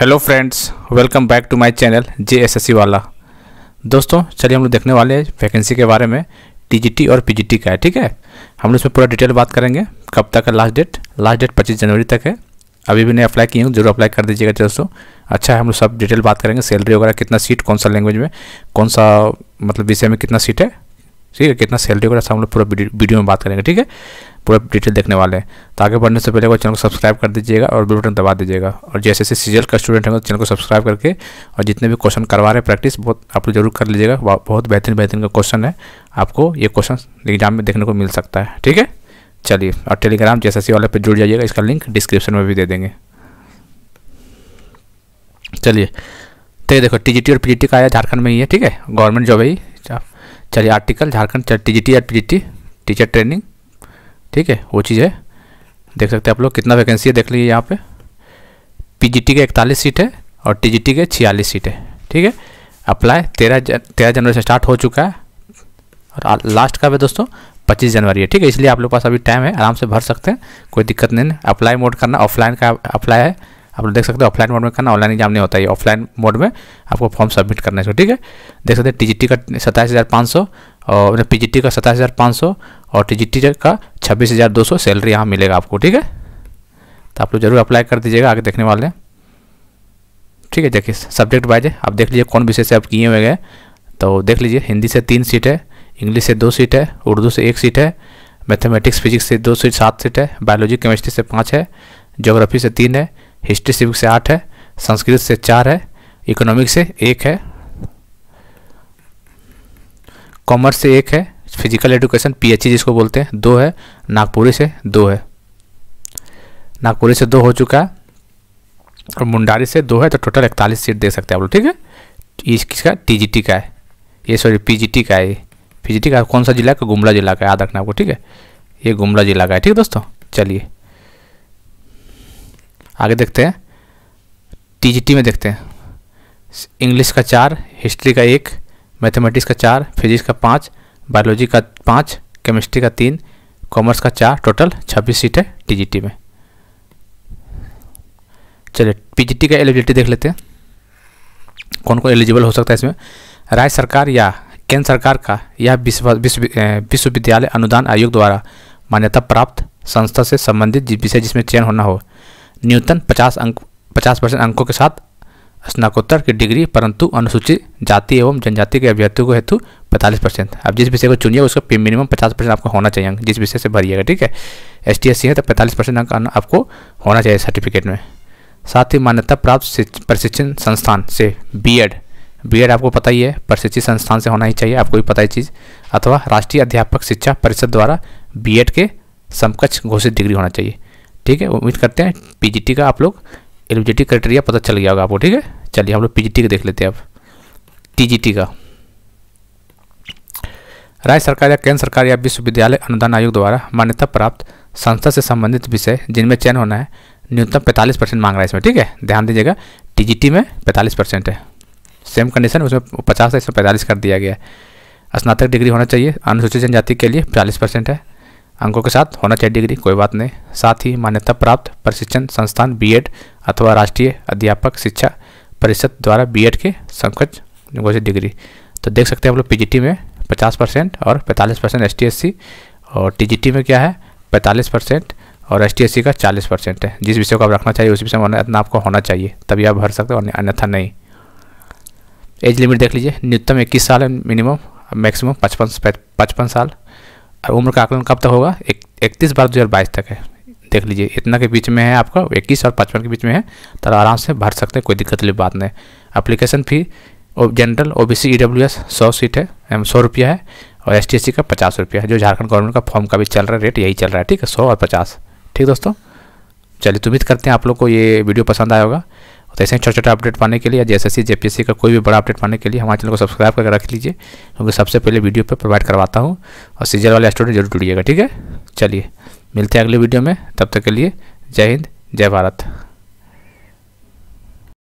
hello friends welcome back to my channel J S S C वाला दोस्तों चलिए हम लोग देखने वाले हैं वैकेंसी के बारे में टीजीटी और पीजीटी का है ठीक है हम लोग इसमें पूरा डिटेल बात करेंगे कब तक है लास्ट डेट लास्ट डेट 25 जनवरी तक है अभी भी नहीं अप्लाई किए हूँ जरूर अप्लाई कर दीजिएगा दोस्तों अच्छा है हम लोग सब डिटेल बात करेंगे सैलरी वगैरह कितना सीट कौन सा लैंग्वेज में कौन सा मतलब विषय में कितना सीट है ठीक है कितना सैलरी वगैरह सब हम लोग पूरा वीडियो में बात करेंगे ठीक है पूरा डिटेल देखने वाले हैं तो आगे बढ़ने से पहले वो चैनल को सब्सक्राइब कर दीजिएगा और बिल बटन दबा दीजिएगा और जैसे जैसे सीजल का स्टूडेंट होगा तो चैनल को सब्सक्राइब करके और जितने भी क्वेश्चन करवा रहे हैं प्रैक्टिस बहुत आप लोग जरूर कर लीजिएगा बहुत बेहतरीन बेहतरीन का क्वेश्चन है आपको ये क्वेश्चन एग्जाम में देखने को मिल सकता है ठीक है चलिए और टेलीग्राम जैसे वाले पर जुड़ जाइएगा इसका लिंक डिस्क्रिप्शन में भी दे देंगे चलिए तो ये देखो टीजीटी और पीजीटी का आया झारखंड में ही है ठीक है गवर्नमेंट जॉब है ही चलिए आर्टिकल झारखंड टीजीटी और पीजीटी टीचर ट्रेनिंग ठीक है वो चीज़ है देख सकते हैं आप लोग कितना वैकेंसी है देख लीजिए यहाँ पे पीजीटी के इकतालीस सीट है और टीजीटी के छियालीस सीट है ठीक है अप्लाई तेरह तेरह जनवरी से स्टार्ट हो चुका है और लास्ट का है दोस्तों पच्चीस जनवरी है ठीक है इसलिए आप लोग पास अभी टाइम है आराम से भर सकते हैं कोई दिक्कत नहीं है अप्लाई मोड करना ऑफलाइन का अप्लाई है आप लोग देख सकते हैं ऑफलाइन मोड में करना ऑनलाइन एग्जाम नहीं होता है ऑफलाइन मोड में आपको फॉर्म सबमिट करना है ठीक है देख सकते हैं टीजीटी का सत्ताईस हज़ार पाँच सौ और पीजीटी मतलब का सताईस हज़ार पाँच सौ और टीजीटी का छब्बीस हज़ार दो सौ सैलरी यहाँ मिलेगा आपको ठीक है तो आप लोग जरूर अप्लाई कर दीजिएगा आगे देखने वाले ठीक है देखिए सब्जेक्ट वाइज आप देख लीजिए कौन विषय से आप किए हुए गए तो देख लीजिए हिंदी से तीन सीट है इंग्लिश से दो सीट है उर्दू से एक सीट है मैथमेटिक्स फिजिक्स से दो सीट सात सीट है बायोलॉजी केमिस्ट्री से पाँच है जोग्राफी से तीन है हिस्ट्री सिविक्स से आठ है संस्कृत से चार है इकोनॉमिक से एक है कॉमर्स से एक है फिजिकल एजुकेशन पीएचई जिसको बोलते हैं दो है नागपुरी से दो है नागपुरी से दो हो चुका है और मुंडारी से दो है तो टोटल इकतालीस सीट दे सकते हैं आप लोग ठीक है ये तो किसका टी का है ये सॉरी पी का है पी का कौन सा जिला का गुमला जिला का याद रखना आपको ठीक है ये गुमला जिला का है ठीक है दोस्तों चलिए आगे देखते हैं टीजीटी में देखते हैं इंग्लिश का चार हिस्ट्री का एक मैथमेटिक्स का चार फिजिक्स का पाँच बायोलॉजी का पाँच केमिस्ट्री का तीन कॉमर्स का चार टोटल छब्बीस सीट है टीजीटी में चलिए पीजीटी का एलिजिबिलिटी देख लेते हैं कौन कौन एलिजिबल हो सकता है इसमें राज्य सरकार या केंद्र सरकार का यह विश्वविद्यालय अनुदान आयोग द्वारा मान्यता प्राप्त संस्था से संबंधित विषय जिसमें चयन होना हो न्यूनतम 50 अंक पचास परसेंट अंकों के साथ स्नाकोत्तर की डिग्री परंतु अनुसूचित जाति एवं जनजाति के अभ्यर्थियों को हेतु पैंतालीस परसेंट अब जिस विषय को चुनिए उसका मिनिमम पचास परसेंट आपको होना चाहिए अंक जिस विषय से भरिएगा ठीक है एस टी एस सी है तो पैंतालीस परसेंट अंक आपको होना चाहिए सर्टिफिकेट में साथ ही मान्यता प्राप्त प्रशिक्षण संस्थान से बी एड बी एड आपको पता ही है प्रशिक्षित संस्थान से होना ही चाहिए आपको भी पता ही चीज़ अथवा राष्ट्रीय अध्यापक शिक्षा परिषद द्वारा एड e के समकक्ष घोषित डिग्री होना चाहिए ठीक है उम्मीद करते हैं पी का आप लोग एलिजिबिलिटी क्राइटेरिया पता चल गया होगा आपको ठीक है चलिए हम लोग पी का देख लेते हैं अब टी का राज्य सरकार या केंद्र सरकार या विश्वविद्यालय अनुदान आयोग द्वारा मान्यता प्राप्त संस्था से संबंधित विषय जिनमें चयन होना है न्यूनतम पैंतालीस परसेंट मांग रहा है इसमें ठीक है ध्यान दीजिएगा टीजीटी में पैंतालीस परसेंट है सेम कंडीशन उसमें पचास है इसमें पैंतालीस कर दिया गया है स्नातक डिग्री होना चाहिए अनुसूचित जनजाति के लिए चालीस परसेंट है अंकों के साथ होना चाहिए डिग्री कोई बात नहीं साथ ही मान्यता प्राप्त प्रशिक्षण संस्थान बीएड अथवा राष्ट्रीय अध्यापक शिक्षा परिषद द्वारा बीएड के संकोच घोषित डिग्री तो देख सकते हैं आप लोग पीजीटी में 50 परसेंट और 45 परसेंट एस सी और टीजीटी में क्या है 45 परसेंट और एस सी का 40 परसेंट है जिस विषय को आप रखना चाहिए उस विषय में इतना आपको होना चाहिए तभी आप भर सकते हो अन्यथा नहीं एज लिमिट देख लीजिए न्यूनतम इक्कीस साल है मिनिमम मैक्सिमम पचपन पचपन साल और उम्र का आकलन कब तक होगा एक इकतीस बारह दो हज़ार बाईस तक है देख लीजिए इतना के बीच में है आपका इक्कीस और पचपन के बीच में है तो आराम से भर सकते हैं कोई दिक्कत वाली बात नहीं application fee general O B C E W S सौ सीट है एम सौ रुपया है और एस टी एस सी का पचास रुपया है जो झारखंड गवर्नमेंट का फॉर्म का भी चल रहा है रेट यही चल रहा है ठीक है सौ और पचास ठीक दोस्तों चलिए तो उम्मीद करते हैं आप लोग को ये वीडियो पसंद आया होगा तो ऐसे ही छोटे छोटे अपडेट पाने के लिए या जैसे जेपीएससी का कोई भी बड़ा अपडेट पाने के लिए हमारे चैनल को सब्सक्राइब करके रख लीजिए क्योंकि सबसे पहले वीडियो पर प्रोवाइड करवाता हूँ और सीजर वाले स्टूडेंट जरूर जुड़िएगा ठीक है चलिए मिलते हैं अगले वीडियो में तब तक के लिए जय हिंद जय भारत